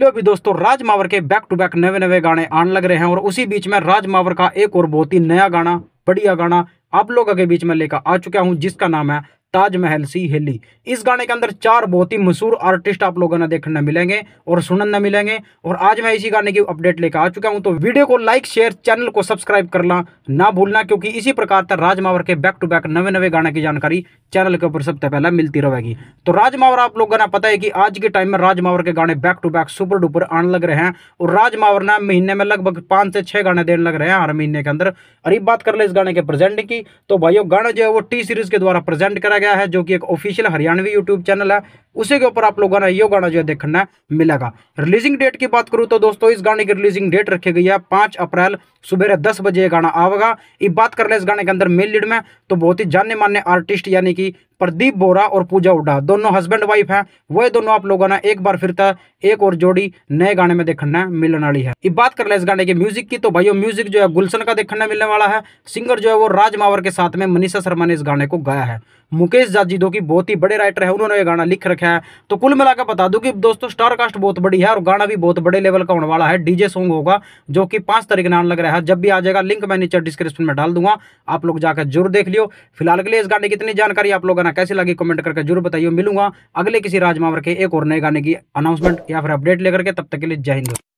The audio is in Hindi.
लो अभी दोस्तों राज मावर के बैक टू बैक नवे नवे गाने आने लग रहे हैं और उसी बीच में राज मावर का एक और बहुत ही नया गाना बढ़िया गाना आप लोगों के बीच में लेकर आ चुका हूं जिसका नाम है ताजमहल सी हेली इस गाने के अंदर चार बहुत ही मशहूर आर्टिस्ट आप लोगों ने देखने मिलेंगे और सुनने मिलेंगे और आज मैं इसी गाने की अपडेट लेकर आ चुका हूं तो वीडियो को लाइक शेयर चैनल को सब्सक्राइब करना ना भूलना क्योंकि इसी प्रकार तक राजमावर के बैक टू बैक नवे नवे गाने की जानकारी चैनल के ऊपर सबसे पहले मिलती रहेगी तो राजमावर आप लोगों ने पता है कि आज के टाइम में राजमावर के गाने back to back super duper आने लग रहे हैं और राजमावर ने महीने में लगभग पांच से छह गाने देने लग रहे हैं हर महीने के अंदर अरे बात कर ले इस गाने के प्रेजेंट की तो भाई गाना जो है वो टी सीरीज के द्वारा प्रेजेंट कराए गया है जो कि एक ऑफिशियल हरियाणवी यूट्यूब चैनल है उसी के ऊपर आप लोग गाना ये गाना जो है देखना मिलेगा रिलीजिंग डेट की बात करूं तो दोस्तों इस गाने की रिलीजिंग डेट रखी गई है पांच अप्रैल सुबह दस बजे गाना आवेगा ये बात कर ले इस गाने के अंदर मेन लीड में तो बहुत ही जाने माने आर्टिस्ट यानी कि प्रदीप बोरा और पूजा उड्डा दोनों हस्बैंड वाइफ हैं वह दोनों आप लोगों ने एक बार फिर तो एक और जोड़ी नए गाने में देखना मिलने वाली है इस बात कर ले इस गाने के म्यूजिक की तो भाइयों म्यूजिक जो है गुलशन का देखने मिलने वाला है सिंगर जो है वो राज मावर के साथ में मनीषा शर्मा ने इस गाने को गाया है मुकेश जाजिदो की बहुत ही बड़े राइटर है उन्होंने ये गाना लिख रखा रखे हैं तो कुल मिलाकर बता दूं कि दोस्तों स्टार कास्ट बहुत बड़ी है और गाना भी बहुत बड़े लेवल का होने वाला है डीजे सॉन्ग होगा जो कि पांच तारीख नाम लग रहा है जब भी आ जाएगा लिंक मैं नीचे डिस्क्रिप्शन में डाल दूंगा आप लोग जाकर जरूर देख लियो फिलहाल के लिए इस गाने की इतनी जानकारी आप लोग गाना कैसे लगी कमेंट करके जरूर बताइए मिलूंगा अगले किसी राजमावर के एक और नए गाने की अनाउंसमेंट या फिर अपडेट लेकर के तब तक के लिए जय हिंद